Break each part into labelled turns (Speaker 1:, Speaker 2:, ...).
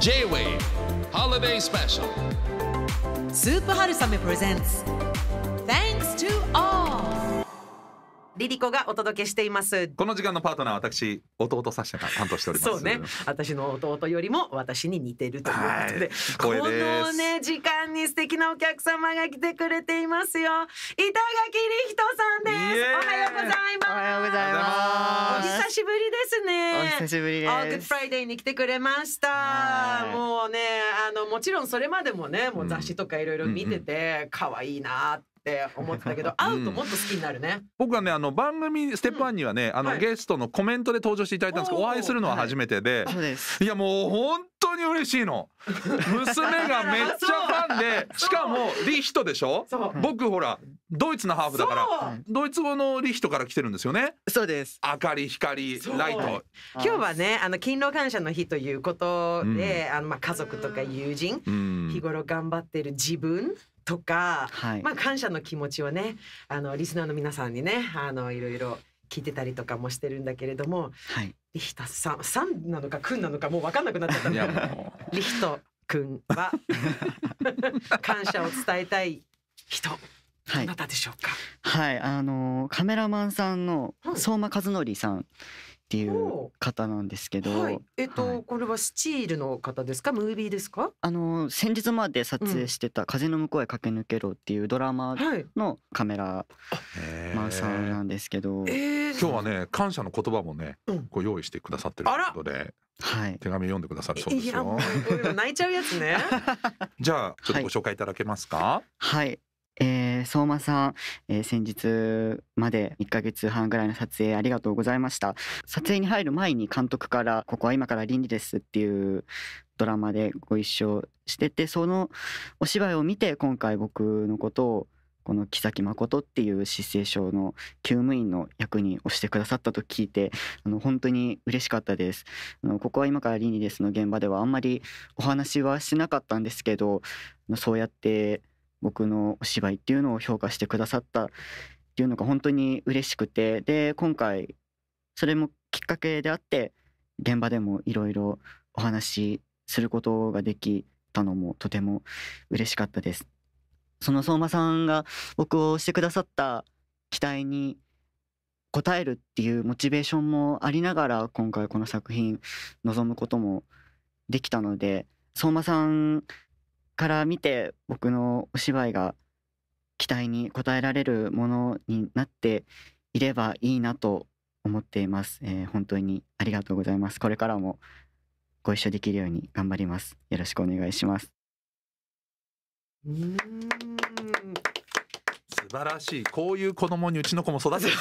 Speaker 1: J-WAVE Holiday Special
Speaker 2: presents. Thanks to all リリコがお届けしています
Speaker 1: この時間のパートナー私弟サッシャが担当しておりますそうね
Speaker 2: 私の弟よりも私に似てるということで、はい、このね時間に素敵なお客様が来てくれていますよ板垣理人さんですおはようございますおはようございますお久しぶりですねお久しぶりですグッドフライデーに来てくれましたもうねあのもちろんそれまでもねもう雑誌とかいろいろ見てて可愛、うん、いなってって思ってたけど、会うともっと好きになるね。
Speaker 1: 僕はね、あの番組ステップワン」にはね、あのゲストのコメントで登場していただいたんですけど、お会いするのは初めてで。いや、もう本当に嬉しいの。
Speaker 3: 娘がめっちゃファン
Speaker 1: で、しかもリヒトでしょ僕ほら、ドイツのハーフだから、ドイツ語のリヒトから来てるんですよね。そうです。明かり、光、ライト。今日は
Speaker 2: ね、あの勤労感謝の日ということで、あのまあ家族とか友人、日頃頑張ってる自分。とか、はい、まあ感謝の気持ちをねあのリスナーの皆さんにねあのいろいろ聞いてたりとかもしてるんだけれども、はい、リヒトさんさんなのかくんなのかもう分かんなくなっちゃったリヒト君は 感謝を伝えたい人
Speaker 3: はい、どなたでしょうか。はい、あのー、カメラマンさんの相馬和則さんていう方なんですけど、はい、えっと、はい、これはスチールの方ですかムービーですかあの先日まで撮影してた「風の向こうへ駆け抜けろ」っていうドラマのカメラマンさんなんですけど、はい、えー、今日はね感謝の言葉もね、うご用意してくださってるということ
Speaker 1: で。はい、手紙読んでくださるそうですよ。
Speaker 2: 泣いちゃうやつね。
Speaker 1: じゃあちょっとご紹介いただけますか。
Speaker 3: はいえー、相馬さん、えー、先日まで1ヶ月半ぐらいの撮影ありがとうございました。撮影に入る前に監督から「ここは今から倫理です」っていうドラマでご一緒しててそのお芝居を見て今回僕のことをこの木崎誠っていう失声症の救務員の役に押してくださったと聞いてあの本当に嬉しかったですあのここは今から倫理ですの現場ではあんまりお話はしなかったんですけどそうやって僕のお芝居っていうのを評価してくださったっていうのが本当に嬉しくてで今回それもきっかけであって現場でもいろいろお話しすることができたのもとても嬉しかったです。その相馬さんが僕をしてくださった期待に応えるっていうモチベーションもありながら今回この作品臨むこともできたので相馬さんから見て僕のお芝居が期待に応えられるものになっていればいいなと思っています、えー、本当にありがとうございますこれからもご一緒できるように頑張りますよろしくお願いします
Speaker 1: 晴らしいこういう子供にうちの子も育てる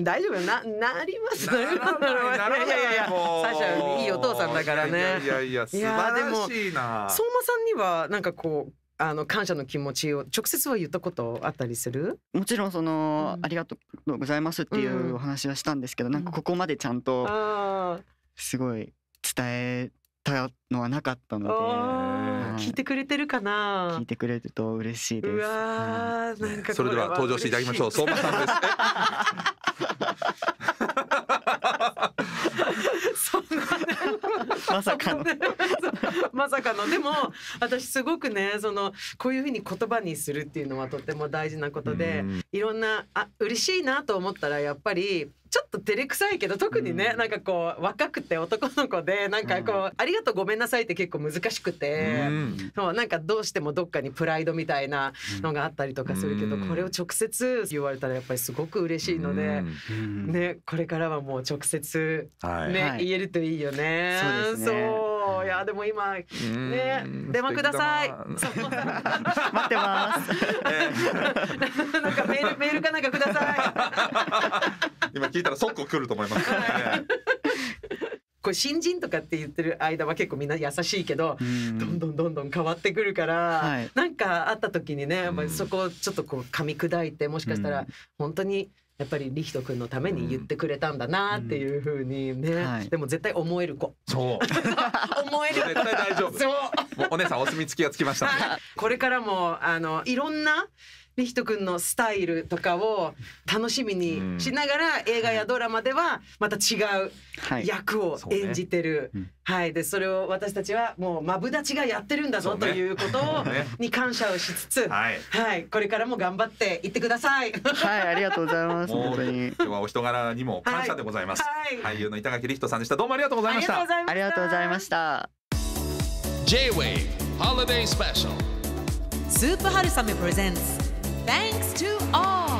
Speaker 2: 大丈夫ななりますなら ないいやいやいやサシャいいお父さんだからねいやいやいや素晴らしいな相馬さんにはなんか
Speaker 3: こうあの感謝の気持ちを直接は言ったことあったりするもちろんその、うん、ありがとうございますっていうお話はしたんですけど、うん、なんかここまでちゃんとすごい伝えたのはなかったので、はい、聞
Speaker 2: いてくれてるか
Speaker 3: な聞いてくれると嬉しいですうわ、
Speaker 2: はい、なんかそれでは登場していただきましょう相馬さんです そんなまさかのまさかのでも私すごくねそのこういうふうに言葉にするっていうのはとても大事なことでいろんなあ嬉しいなと思ったらやっぱりちょっと照れくさいけど特にね、うん、なんかこう若くて男の子でなんかこう、うん、ありがとうごめんなさいって結構難しくて、うん、そうなんかどうしてもどっかにプライドみたいなのがあったりとかするけど、これを直接言われたらやっぱりすごく嬉しいので、ねこれからはもう直接ね、はい、言えるといいよね。はい、そう、ね、いやでも今ね電話ください。待ってます。なんかメールメールかなんかくださ
Speaker 1: い。今聞いたら即来ると思います、こ
Speaker 2: れ新人とかって言ってる間は結構みんな優しいけど、どんどんどんどん変わってくるから、はい、なんかあった時にね、まあ、そこをちょっとこう噛み砕いてもしかしたら本当にやっぱりリヒト君のために言ってくれたんだなっていうふうにね、うんはい、でも絶対思える子そう 思える絶対大丈夫そう
Speaker 1: お姉さんお墨付きがつきました、ね、
Speaker 2: これからもあのいろんなリヒト君のスタイルとかを楽しみにしながら、映画やドラマではまた違う役を演じてる、はい、ねはい、でそれを私たちはもうマブダチがやってるんだぞ、ね、ということを、に感謝をしつつ、はい、はい、これからも頑張っていってください。はいありがとうございます 本当
Speaker 1: 今日はお人柄にも感謝でございます、俳優の板垣リヒトさんでしたどうもありがとうご
Speaker 3: ざいましたありがとうございました
Speaker 1: J-WAVE HOLIDAY SPECIAL
Speaker 2: スープ春雨プレゼンツ Thanks to all.